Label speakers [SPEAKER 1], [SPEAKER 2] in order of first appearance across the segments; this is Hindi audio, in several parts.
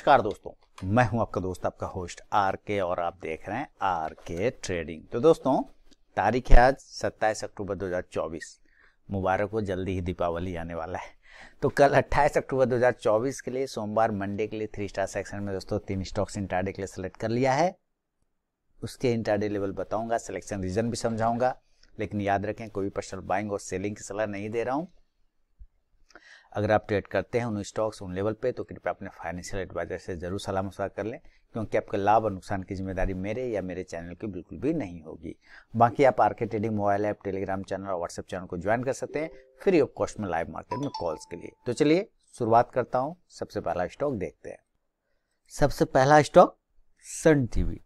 [SPEAKER 1] नमस्कार दोस्तों मैं हूं आपका दोस्त आपका होस्ट आर के और आप देख रहे हैं आर के ट्रेडिंग तो दोस्तों तारीख है आज 27 अक्टूबर 2024 मुबारक हो जल्दी ही दीपावली आने वाला है तो कल 28 अक्टूबर 2024 के लिए सोमवार मंडे के लिए थ्री स्टार सेक्शन में दोस्तों तीन स्टॉक्स इंटरडे के लिए सेलेक्ट कर लिया है उसके इंटरडे लेवल बताऊंगा सिलेक्शन रीजन भी समझाऊंगा लेकिन याद रखें कोई पर्सनल बाइंग और सेलिंग की सलाह नहीं दे रहा हूँ अगर आप ट्रेड करते हैं उन स्टॉक्स उन लेवल पे तो कृपया अपने फाइनेंशियल एडवाइजर से ज़रूर सलाह मशवरा कर लें क्योंकि आपके लाभ और नुकसान की जिम्मेदारी मेरे या मेरे चैनल की बिल्कुल भी नहीं होगी बाकी आप R trading mobile app Telegram channel और व्हाट्सएप चैनल को ज्वाइन कर सकते हैं फ्री ऑफ कॉस्ट में लाइव मार्केट में कॉल्स के लिए तो चलिए शुरुआत करता हूँ सबसे पहला स्टॉक देखते हैं सबसे पहला स्टॉक सन टीवी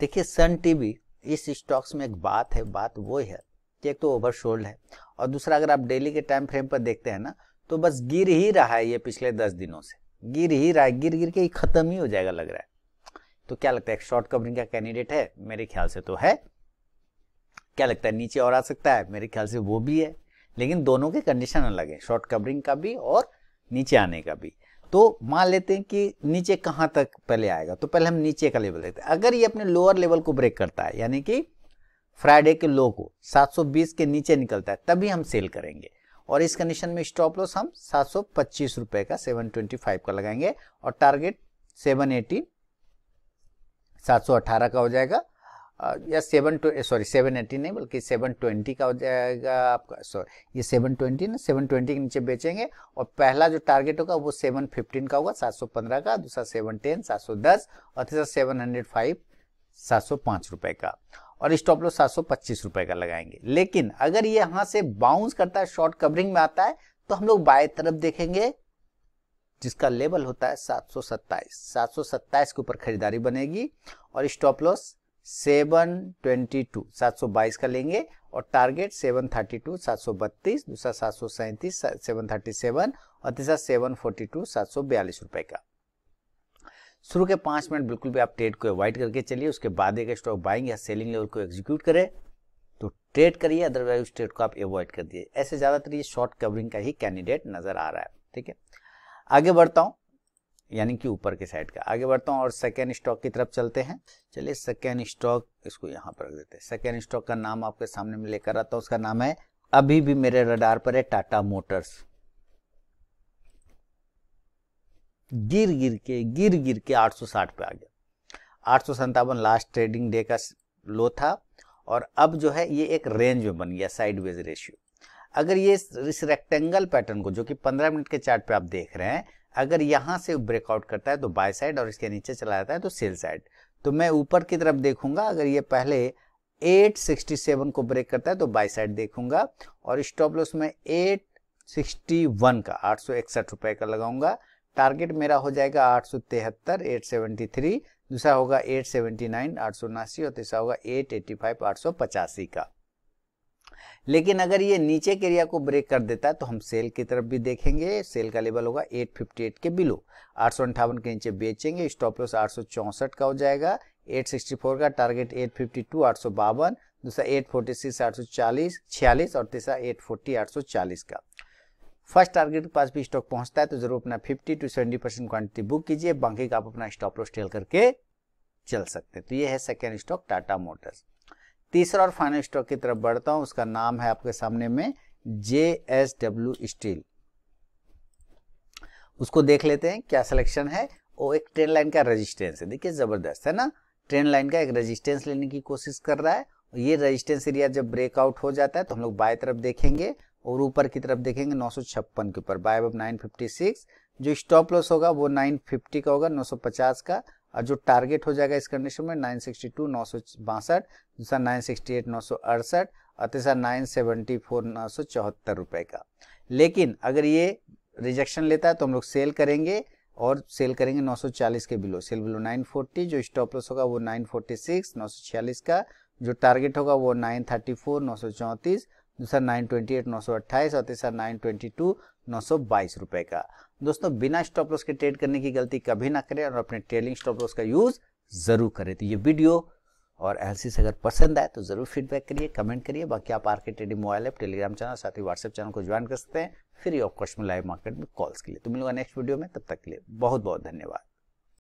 [SPEAKER 1] देखिए सन टीवी इस स्टॉक्स में एक बात है बात वो है कि एक तो ओवर है और दूसरा अगर आप डेली के टाइम फ्रेम पर देखते हैं ना तो बस गिर ही रहा है ये पिछले दस दिनों से गिर ही रहा है गिर गिर के खत्म ही हो जाएगा लग रहा है तो क्या लगता है शॉर्ट कवरिंग का कैंडिडेट है मेरे ख्याल से तो है क्या लगता है नीचे और आ सकता है मेरे ख्याल से वो भी है लेकिन दोनों के कंडीशन अलग है शॉर्ट कवरिंग का भी और नीचे आने का भी तो मान लेते हैं कि नीचे कहाँ तक पहले आएगा तो पहले हम नीचे का लेवल देखते हैं अगर ये अपने लोअर लेवल को ब्रेक करता है यानी कि फ्राइडे के लो को 720 के नीचे निकलता है तभी हम सेल करेंगे और इस कंडीशन में स्टॉप लॉस हम सात सौ पच्चीस रुपए का सेवन ट्वेंटी फाइव का लगाएंगे और टारगेट सेवन एटी सात सौ अठारह का हो जाएगा या सेवन सॉरी सेवन एटी नहीं बल्कि सेवन ट्वेंटी का हो जाएगा आपका सॉरी ये सेवन ट्वेंटी ना सेवन ट्वेंटी के नीचे बेचेंगे और पहला जो टारगेट होगा वो सेवन फिफ्टीन का होगा सात सौ पंद्रह का दूसरा सेवन टेन सात सौ दस और तीसरा सेवन हंड्रेड फाइव सात सौ पाँच रुपये का और स्टॉप लॉस सात सौ पच्चीस रुपए का लगाएंगे लेकिन अगर ये यहां से बाउंस करता है शॉर्ट कवरिंग में आता है तो हम लोग बाएं तरफ देखेंगे जिसका लेवल होता है सात सौ सत्ताईस के ऊपर खरीदारी बनेगी और स्टॉप लॉस 722 722 का लेंगे और टारगेट 732 732 दूसरा 737 737 और तीसरा 742 742 रुपए का शुरू के पांच मिनट बिल्कुल भी आप ट्रेड को अवॉइड करके चलिए उसके बाद एक स्टॉक बाइंग या सेलिंग लेवल को एग्जीक्यूट करें तो ट्रेड करिए अदरवाइज उस ट्रेड को आप अवॉइड कर दिए ऐसे ज़्यादातर ये शॉर्ट कवरिंग का ही कैंडिडेट नज़र आ रहा है ठीक है आगे बढ़ता हूँ यानी कि ऊपर के साइड का आगे बढ़ता हूँ और सेकेंड स्टॉक की तरफ चलते हैं चलिए सेकेंड स्टॉक इसको यहाँ पर रख देते हैं सेकेंड स्टॉक का नाम आपके सामने में लेकर आता हूँ उसका नाम है अभी भी मेरे रडार पर है टाटा मोटर्स गिर गिर के गिर गिर के 860 पे आ गया आठ लास्ट ट्रेडिंग डे का लो था और अब जो है ये एक रेंज में बन गया साइडवेज रेशियो अगर ये इस रेक्टेंगल पैटर्न को जो कि 15 मिनट के चार्ट पे आप देख रहे हैं अगर यहाँ से ब्रेकआउट करता है तो बाय साइड और इसके नीचे चला जाता है तो सेल साइड तो मैं ऊपर की तरफ देखूंगा अगर ये पहले 867 को ब्रेक करता है तो बाय साइड देखूंगा और स्टॉप लॉस में 861 का आठ रुपए का लगाऊंगा टारगेट मेरा हो जाएगा आठ सौ तिहत्तर एट सेवेंटी थ्री दूसरा होगा एट सेवेंटी नाइन आठ सौ उनासी और तीसरा होगा एट एट्टी फाइव आठ सौ पचासी का लेकिन अगर ये नीचे के एरिया को ब्रेक कर देता है तो हम सेल की तरफ भी देखेंगे सेल का लेवल होगा 858 के बिलो आठ के नीचे बेचेंगे स्टॉप लॉस आठ का हो जाएगा 864 का टारगेट 852 आठ दूसरा 846 840 46 और तीसरा 840 840 का फर्स्ट टारगेट के पास भी स्टॉक पहुंचता है तो जरूर अपना 50 टू 70 परसेंट क्वांटिटी बुक कीजिए बाकी का आप अपना स्टॉप लॉस टेल करके चल सकते हैं तो ये है सेकेंड स्टॉक टाटा मोटर्स तीसरा और फाइनल स्टॉक की तरफ बढ़ता हूं उसका नाम है आपके सामने में जे एस डब्ल्यू स्टील उसको देख लेते हैं क्या सिलेक्शन है वो एक ट्रेन लाइन का रेजिस्टेंस है देखिए जबरदस्त है ना ट्रेन लाइन का एक रेजिस्टेंस लेने की कोशिश कर रहा है ये रेजिस्टेंस एरिया जब ब्रेकआउट हो जाता है तो हम लोग बाएं तरफ देखेंगे और ऊपर की तरफ देखेंगे नौ के ऊपर बाय अब 956 जो स्टॉप लॉस होगा वो 950 का होगा 950 का और जो टारगेट हो जाएगा इस कंडीशन में 962 नौ सौ बासठ दूसरा नाइन सिक्सटी और तीसरा नाइन सेवेंटी फोर का लेकिन अगर ये रिजेक्शन लेता है तो हम लोग सेल करेंगे और सेल करेंगे 940 के बिलो सेल बिलो 940 जो स्टॉप लॉस होगा वो 946 946 का जो टारगेट होगा वो 934 934 दूसरा नाइन ट्वेंटी एट नौ सौ अट्ठाईस और तीसरा नाइन ट्वेंटी टू नौ सौ बाईस रुपए का दोस्तों बिना स्टॉप लॉस के ट्रेड करने की गलती कभी ना करें और अपने ट्रेलिंग स्टॉप लॉस का यूज़ ज़रूर करें तो ये वीडियो और एनालिसिस अगर पसंद आए तो ज़रूर फीडबैक करिए कमेंट करिए बाकी आप R K trading mobile app Telegram channel साथ ही व्हाट्सएप चैनल को ज्वाइन कर सकते हैं फ्री ऑफ कॉस्ट में लाइव मार्केट में कॉल्स के लिए तो मिलूंगा नेक्स्ट वीडियो में तब तक के लिए बहुत बहुत धन्यवाद